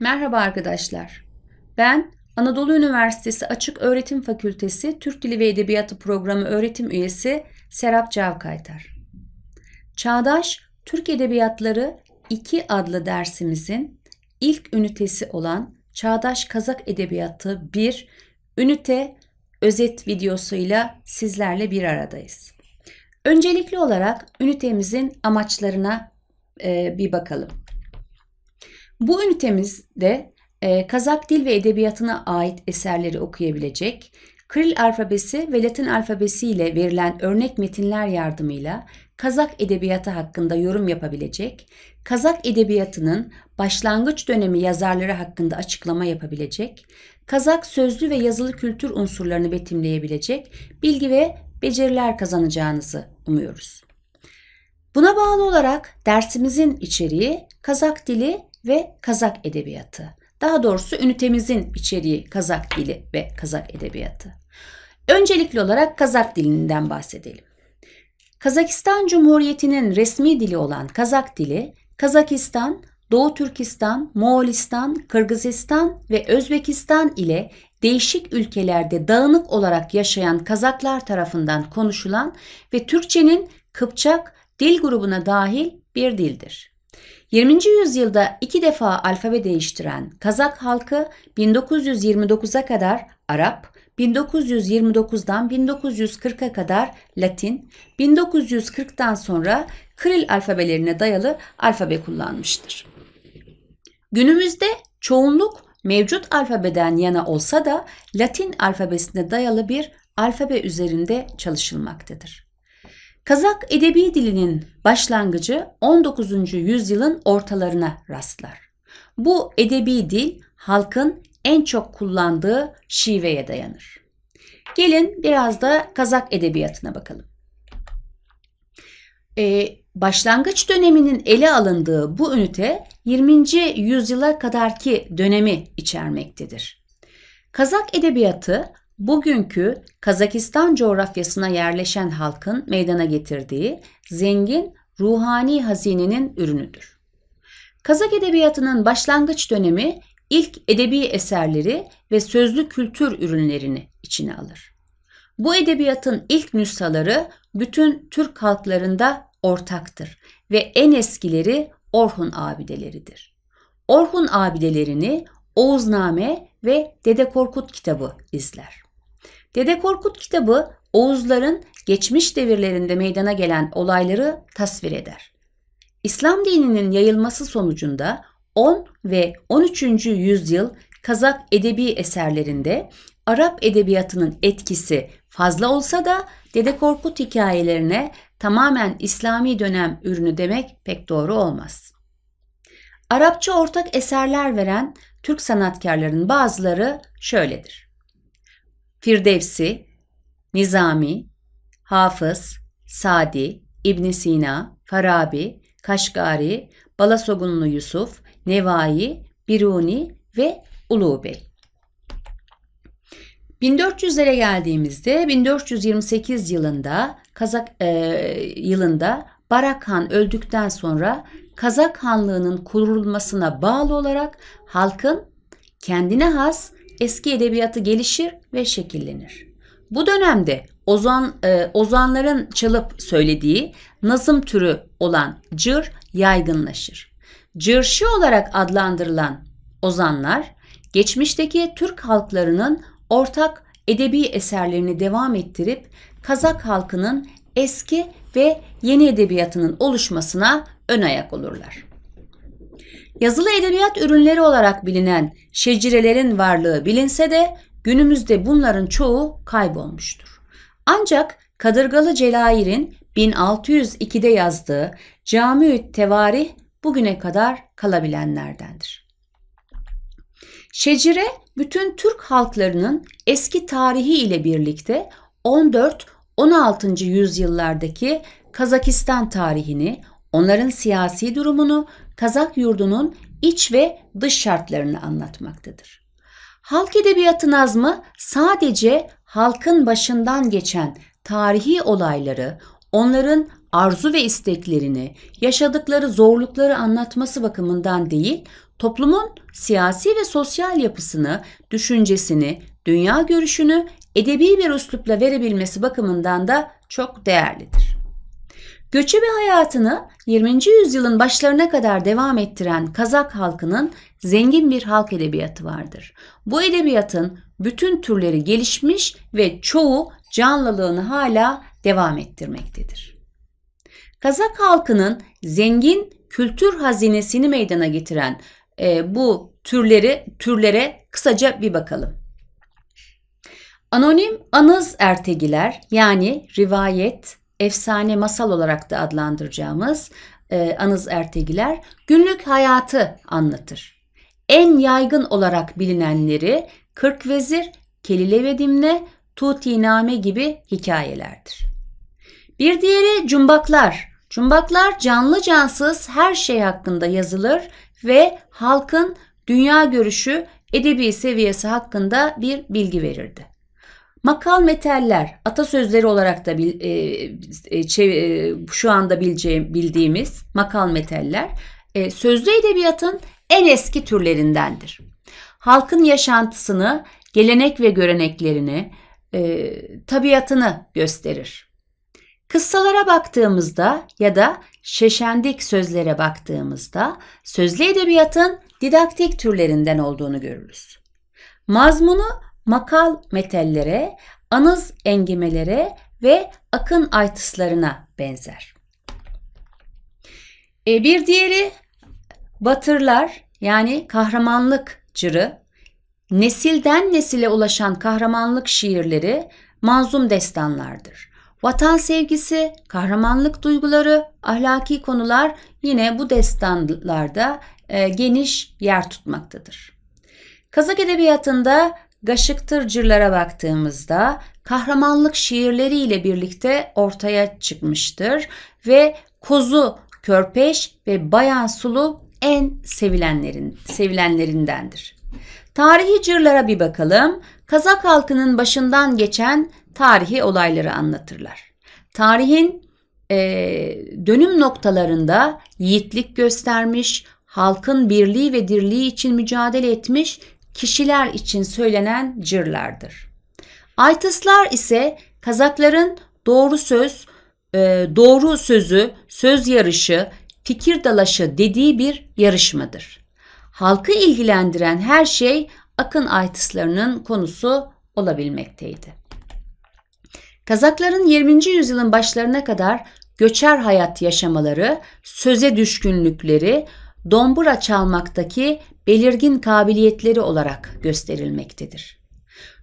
Merhaba arkadaşlar. Ben Anadolu Üniversitesi Açık Öğretim Fakültesi Türk Dili ve Edebiyatı Programı öğretim üyesi Serap Cavkaytar. Çağdaş Türk Edebiyatları 2 adlı dersimizin ilk ünitesi olan Çağdaş Kazak Edebiyatı 1 ünite özet videosuyla sizlerle bir aradayız. Öncelikli olarak ünitemizin amaçlarına e, bir bakalım. Bu ünitemizde e, Kazak dil ve edebiyatına ait eserleri okuyabilecek, Kril alfabesi ve Latin alfabesi ile verilen örnek metinler yardımıyla Kazak edebiyatı hakkında yorum yapabilecek, Kazak edebiyatının başlangıç dönemi yazarları hakkında açıklama yapabilecek, Kazak sözlü ve yazılı kültür unsurlarını betimleyebilecek bilgi ve beceriler kazanacağınızı umuyoruz. Buna bağlı olarak dersimizin içeriği Kazak dili ve Kazak edebiyatı. Daha doğrusu ünitemizin içeriği Kazak dili ve Kazak edebiyatı. Öncelikli olarak Kazak dilinden bahsedelim. Kazakistan Cumhuriyeti'nin resmi dili olan Kazak dili, Kazakistan, Doğu Türkistan, Moğolistan, Kırgızistan ve Özbekistan ile değişik ülkelerde dağınık olarak yaşayan Kazaklar tarafından konuşulan ve Türkçenin Kıpçak dil grubuna dahil bir dildir. 20. yüzyılda iki defa alfabe değiştiren Kazak halkı 1929'a kadar Arap, 1929'dan 1940'a kadar Latin, 1940'tan sonra Kril alfabelerine dayalı alfabe kullanmıştır. Günümüzde çoğunluk mevcut alfabeden yana olsa da Latin alfabesine dayalı bir alfabe üzerinde çalışılmaktadır. Kazak edebi dilinin başlangıcı 19. yüzyılın ortalarına rastlar. Bu edebi dil halkın en çok kullandığı şiveye dayanır. Gelin biraz da Kazak edebiyatına bakalım. Ee, başlangıç döneminin ele alındığı bu ünite 20. yüzyıla kadarki dönemi içermektedir. Kazak edebiyatı bugünkü Kazakistan coğrafyasına yerleşen halkın meydana getirdiği zengin ruhani hazinenin ürünüdür. Kazak edebiyatının başlangıç dönemi ilk edebi eserleri ve sözlü kültür ürünlerini içine alır. Bu edebiyatın ilk nüshaları bütün Türk halklarında ortaktır ve en eskileri Orhun abideleridir. Orhun abidelerini Oğuzname ve Dede Korkut kitabı izler. Dede Korkut kitabı Oğuzların geçmiş devirlerinde meydana gelen olayları tasvir eder. İslam dininin yayılması sonucunda 10 ve 13. yüzyıl Kazak edebi eserlerinde Arap edebiyatının etkisi fazla olsa da Dede Korkut hikayelerine tamamen İslami dönem ürünü demek pek doğru olmaz. Arapça ortak eserler veren Türk sanatkarların bazıları şöyledir. Firdevsi, Nizami, Hafız, Sadi, İbn Sina, Farabi, Kaşgari, Balasogunlu Yusuf, Nevai, Biruni ve Ulubey. 1400'lere geldiğimizde 1428 yılında Kazak e, yılında Barak Han öldükten sonra Kazak Hanlığı'nın kurulmasına bağlı olarak halkın kendine has eski edebiyatı gelişir ve şekillenir. Bu dönemde Ozan, e, ozanların çalıp söylediği nazım türü olan cır yaygınlaşır. Cırşı olarak adlandırılan ozanlar geçmişteki Türk halklarının ortak edebi eserlerini devam ettirip Kazak halkının eski ve yeni edebiyatının oluşmasına ön ayak olurlar. Yazılı edebiyat ürünleri olarak bilinen şecirelerin varlığı bilinse de günümüzde bunların çoğu kaybolmuştur. Ancak Kadırgalı Celair'in 1602'de yazdığı Camiü Tevarih bugüne kadar kalabilenlerdendir. Şecire bütün Türk halklarının eski tarihi ile birlikte 14-16. yüzyıllardaki Kazakistan tarihini, onların siyasi durumunu, Kazak yurdunun iç ve dış şartlarını anlatmaktadır. Halk edebiyatı nazmı sadece halkın başından geçen tarihi olayları, onların arzu ve isteklerini, yaşadıkları zorlukları anlatması bakımından değil, toplumun siyasi ve sosyal yapısını, düşüncesini, dünya görüşünü edebi bir üslupla verebilmesi bakımından da çok değerlidir. Göçebe hayatını 20. yüzyılın başlarına kadar devam ettiren Kazak halkının zengin bir halk edebiyatı vardır. Bu edebiyatın bütün türleri gelişmiş ve çoğu canlılığını hala devam ettirmektedir. Kazak halkının zengin kültür hazinesini meydana getiren e, bu türleri türlere kısaca bir bakalım. Anonim anız ertegiler yani rivayet, efsane masal olarak da adlandıracağımız e, Anız Ertegiler günlük hayatı anlatır. En yaygın olarak bilinenleri Kırk Vezir, Kelile ve Dimne, Tutiname gibi hikayelerdir. Bir diğeri cumbaklar. Cumbaklar canlı cansız her şey hakkında yazılır ve halkın dünya görüşü, edebi seviyesi hakkında bir bilgi verirdi. Makal metaller, atasözleri olarak da bil, e, e, e şu anda bileceğim, bildiğimiz makal meteller, e, sözlü edebiyatın en eski türlerindendir. Halkın yaşantısını, gelenek ve göreneklerini, e, tabiatını gösterir. Kıssalara baktığımızda ya da şeşendik sözlere baktığımızda sözlü edebiyatın didaktik türlerinden olduğunu görürüz. Mazmunu makal metellere, anız engimelere ve akın aytıslarına benzer. E bir diğeri batırlar yani kahramanlık cırı. Nesilden nesile ulaşan kahramanlık şiirleri manzum destanlardır. Vatan sevgisi, kahramanlık duyguları, ahlaki konular yine bu destanlarda e, geniş yer tutmaktadır. Kazak edebiyatında Gaşıktır cırlara baktığımızda kahramanlık şiirleriyle birlikte ortaya çıkmıştır ve Kozu Körpeş ve Bayan Sulu en sevilenlerin sevilenlerindendir. Tarihi cırlara bir bakalım. Kazak halkının başından geçen tarihi olayları anlatırlar. Tarihin e, dönüm noktalarında yiğitlik göstermiş, halkın birliği ve dirliği için mücadele etmiş kişiler için söylenen cırlardır. Aytıslar ise Kazakların doğru söz, e, doğru sözü, söz yarışı, fikir dalaşı dediği bir yarışmadır. Halkı ilgilendiren her şey akın aytıslarının konusu olabilmekteydi. Kazakların 20. yüzyılın başlarına kadar göçer hayat yaşamaları, söze düşkünlükleri, dombura çalmaktaki belirgin kabiliyetleri olarak gösterilmektedir.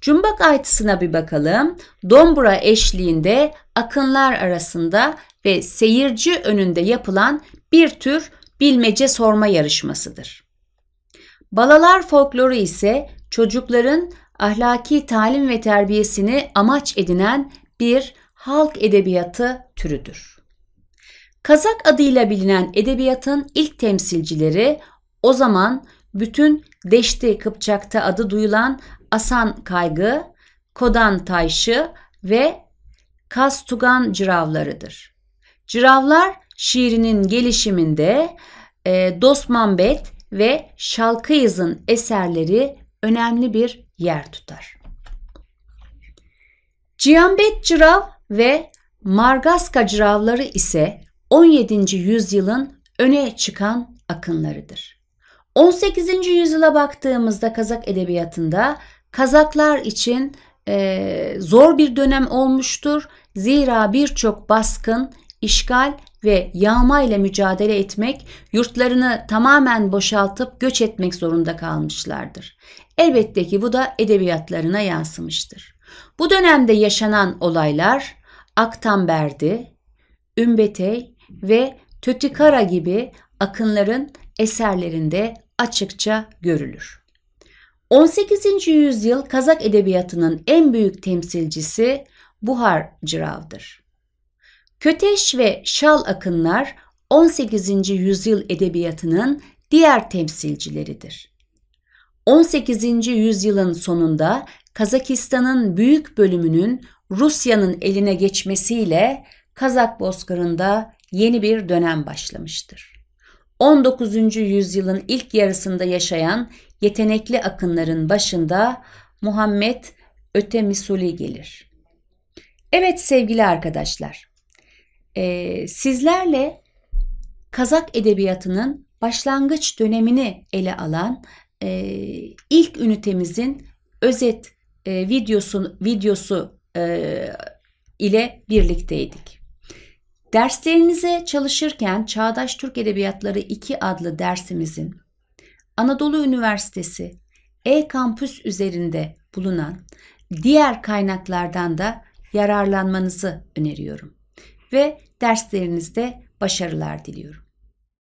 Cumbak aytısına bir bakalım. Dombura eşliğinde akınlar arasında ve seyirci önünde yapılan bir tür bilmece sorma yarışmasıdır. Balalar folkloru ise çocukların ahlaki talim ve terbiyesini amaç edinen bir halk edebiyatı türüdür. Kazak adıyla bilinen edebiyatın ilk temsilcileri o zaman bütün Deşti Kıpçak'ta adı duyulan Asan Kaygı, Kodan Tayşı ve Kastugan ciravlarıdır. Ciravlar şiirinin gelişiminde e, Dostmanbet ve Şalkıyız'ın eserleri önemli bir yer tutar. Cihanbet Cirav ve Margaska ciravları ise 17. yüzyılın öne çıkan akınlarıdır. 18. yüzyıla baktığımızda Kazak edebiyatında Kazaklar için e, zor bir dönem olmuştur. Zira birçok baskın, işgal ve yağma ile mücadele etmek, yurtlarını tamamen boşaltıp göç etmek zorunda kalmışlardır. Elbette ki bu da edebiyatlarına yansımıştır. Bu dönemde yaşanan olaylar Aktanberdi, Ümbetey ve Tötikara gibi akınların eserlerinde açıkça görülür. 18. yüzyıl Kazak edebiyatının en büyük temsilcisi Buhar Cıravdır. Köteş ve şal akınlar 18. yüzyıl edebiyatının diğer temsilcileridir. 18. yüzyılın sonunda Kazakistan'ın büyük bölümünün Rusya'nın eline geçmesiyle Kazak bozkırında yeni bir dönem başlamıştır. 19. yüzyılın ilk yarısında yaşayan yetenekli akınların başında Muhammed Ötemisuli gelir. Evet sevgili arkadaşlar, e, sizlerle Kazak edebiyatının başlangıç dönemini ele alan e, ilk ünitemizin özet e, videosun, videosu e, ile birlikteydik. Derslerinize çalışırken Çağdaş Türk Edebiyatları 2 adlı dersimizin Anadolu Üniversitesi e-kampüs üzerinde bulunan diğer kaynaklardan da yararlanmanızı öneriyorum ve derslerinizde başarılar diliyorum.